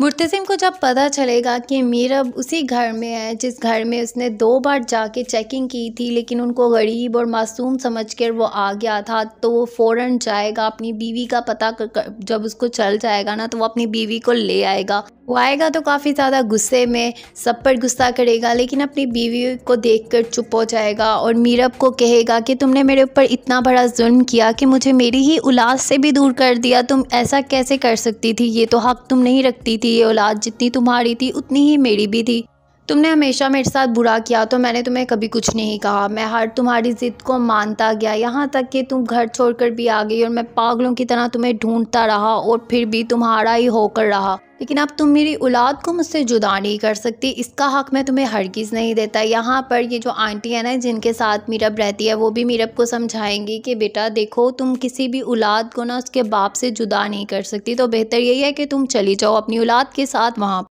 मुर्तसिम को जब पता चलेगा कि मीरब उसी घर में है जिस घर में उसने दो बार जाके चेकिंग की थी लेकिन उनको गरीब और मासूम समझकर वो आ गया था तो वो फ़ौर जाएगा अपनी बीवी का पता कर, जब उसको चल जाएगा ना तो वो अपनी बीवी को ले आएगा वो आएगा तो काफ़ी ज़्यादा गुस्से में सब पर गुस्सा करेगा लेकिन अपनी बीवी को देखकर चुप हो जाएगा और मीरब को कहेगा कि तुमने मेरे ऊपर इतना बड़ा जुल्म किया कि मुझे मेरी ही उलास से भी दूर कर दिया तुम ऐसा कैसे कर सकती थी ये तो हक तुम नहीं रखती थी ये औलाद जितनी तुम्हारी थी उतनी ही मेरी भी थी तुमने हमेशा मेरे साथ बुरा किया तो मैंने तुम्हें कभी कुछ नहीं कहा मैं हर तुम्हारी ज़िद को मानता गया यहाँ तक कि तुम घर छोड़कर भी आ गई और मैं पागलों की तरह तुम्हें ढूंढता रहा और फिर भी तुम्हारा ही होकर रहा लेकिन अब तुम मेरी औलाद को मुझसे जुदा नहीं कर सकती इसका हक मैं तुम्हें हर चीज़ नहीं देता यहाँ पर ये जो आंटी है ना जिनके साथ मीरब रहती है वो भी मीरब को समझाएंगी कि बेटा देखो तुम किसी भी औलाद को ना उसके बाप से जुदा नहीं कर सकती तो बेहतर यही है कि तुम चली जाओ अपनी औलाद के साथ वहाँ